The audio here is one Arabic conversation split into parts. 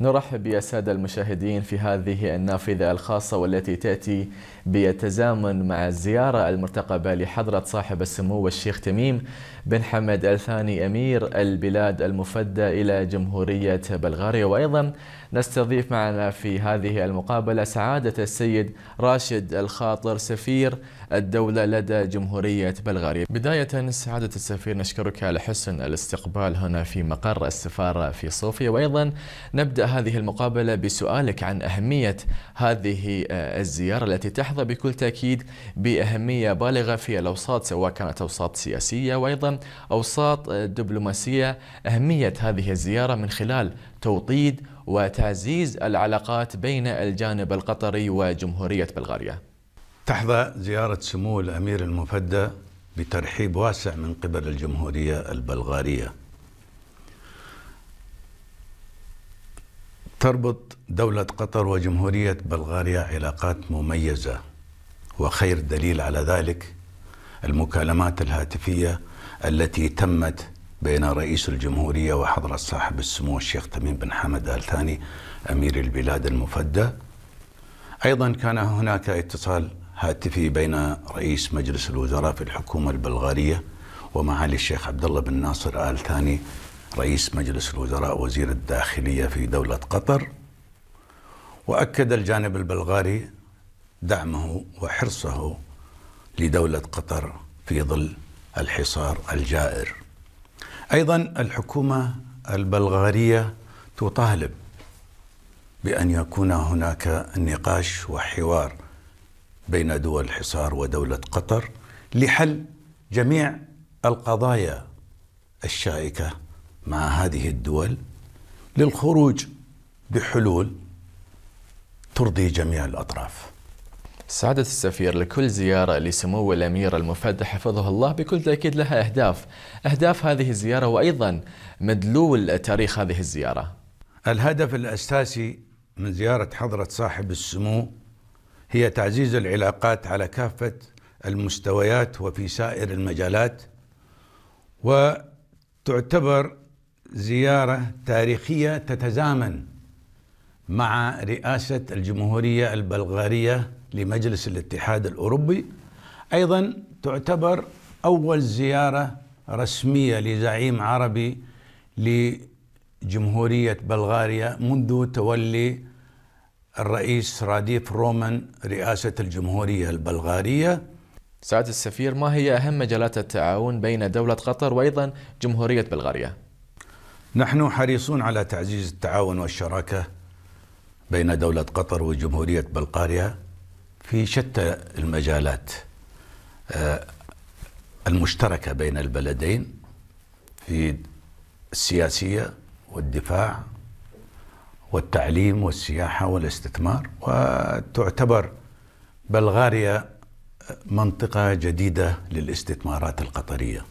نرحب يا سادة المشاهدين في هذه النافذة الخاصة والتي تأتي بالتزامن مع الزيارة المرتقبة لحضرة صاحب السمو الشيخ تميم بن حمد الثاني أمير البلاد المفدى إلى جمهورية بلغاريا وأيضا نستضيف معنا في هذه المقابلة سعادة السيد راشد الخاطر سفير الدولة لدى جمهورية بلغاريا بداية سعادة السفير نشكرك على حسن الاستقبال هنا في مقر السفارة في صوفيا وأيضا نبدأ هذه المقابلة بسؤالك عن أهمية هذه آه، الزيارة التي تحظى بكل تأكيد بأهمية بالغة في الأوساط سواء كانت أوساط سياسية وأيضا أوساط آه، دبلوماسية أهمية هذه الزيارة من خلال توطيد وتعزيز العلاقات بين الجانب القطري وجمهورية بلغاريا تحظى زيارة سمو الأمير المفدى بترحيب واسع من قبل الجمهورية البلغارية تربط دولة قطر وجمهورية بلغاريا علاقات مميزة وخير دليل على ذلك المكالمات الهاتفية التي تمت بين رئيس الجمهورية وحضرة صاحب السمو الشيخ تميم بن حمد آل ثاني أمير البلاد المفدى أيضا كان هناك اتصال هاتفي بين رئيس مجلس الوزراء في الحكومة البلغارية ومعالي الشيخ عبد الله بن ناصر آل ثاني رئيس مجلس الوزراء وزير الداخلية في دولة قطر وأكد الجانب البلغاري دعمه وحرصه لدولة قطر في ظل الحصار الجائر ايضا الحكومه البلغاريه تطالب بان يكون هناك نقاش وحوار بين دول الحصار ودوله قطر لحل جميع القضايا الشائكه مع هذه الدول للخروج بحلول ترضي جميع الاطراف سعادة السفير لكل زيارة لسمو الأمير المفدى حفظه الله بكل تأكيد لها أهداف أهداف هذه الزيارة وأيضا مدلول تاريخ هذه الزيارة الهدف الأساسي من زيارة حضرة صاحب السمو هي تعزيز العلاقات على كافة المستويات وفي سائر المجالات وتعتبر زيارة تاريخية تتزامن مع رئاسة الجمهورية البلغارية لمجلس الاتحاد الاوروبي ايضا تعتبر اول زياره رسميه لزعيم عربي لجمهوريه بلغاريا منذ تولي الرئيس راديف رومان رئاسه الجمهوريه البلغاريه سعادة السفير ما هي أهم مجالات التعاون بين دولة قطر وأيضا جمهورية بلغاريا؟ نحن حريصون على تعزيز التعاون والشراكة بين دولة قطر وجمهورية بلغاريا في شتى المجالات آه، المشتركة بين البلدين في السياسية والدفاع والتعليم والسياحة والاستثمار وتعتبر بلغاريا منطقة جديدة للاستثمارات القطرية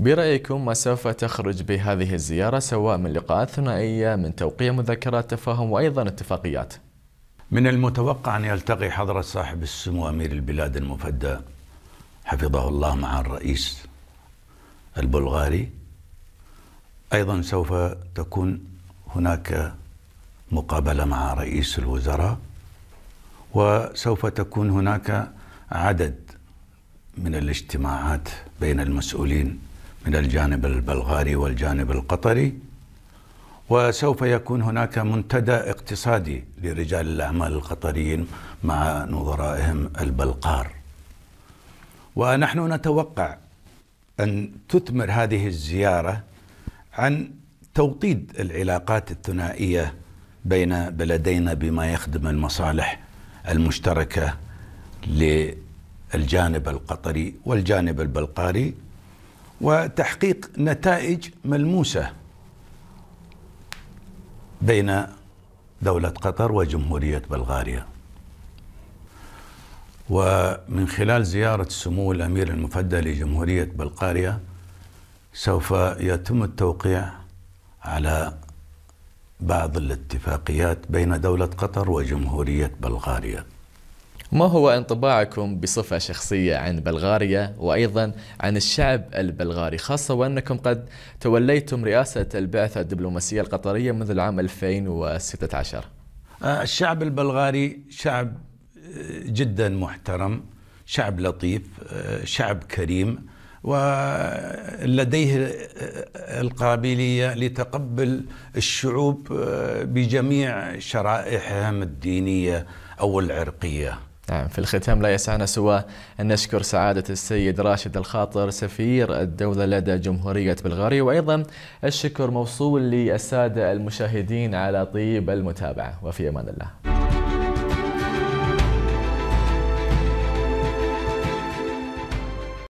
برأيكم ما سوف تخرج بهذه الزيارة سواء من لقاءات ثنائية من توقيع مذكرات تفاهم وأيضا اتفاقيات؟ من المتوقع أن يلتقي حضرة صاحب السمو أمير البلاد المفدى حفظه الله مع الرئيس البلغاري أيضا سوف تكون هناك مقابلة مع رئيس الوزراء وسوف تكون هناك عدد من الاجتماعات بين المسؤولين من الجانب البلغاري والجانب القطري وسوف يكون هناك منتدى اقتصادي لرجال الأعمال القطريين مع نظرائهم البلقار ونحن نتوقع أن تثمر هذه الزيارة عن توطيد العلاقات الثنائية بين بلدينا بما يخدم المصالح المشتركة للجانب القطري والجانب البلقاري وتحقيق نتائج ملموسه بين دولة قطر وجمهورية بلغاريا ومن خلال زيارة سمو الأمير المفدى لجمهورية بلغاريا سوف يتم التوقيع على بعض الاتفاقيات بين دولة قطر وجمهورية بلغاريا ما هو انطباعكم بصفة شخصية عن بلغاريا وأيضا عن الشعب البلغاري خاصة وأنكم قد توليتم رئاسة البعثة الدبلوماسية القطرية منذ العام 2016 آه، الشعب البلغاري شعب آه، جدا محترم شعب لطيف آه، شعب كريم ولديه القابلية لتقبل الشعوب بجميع شرائحهم الدينية أو العرقية نعم في الختام لا يسعنا سوى أن نشكر سعادة السيد راشد الخاطر سفير الدولة لدى جمهورية بلغاريا وأيضا الشكر موصول للسادة المشاهدين على طيب المتابعة وفي أمان الله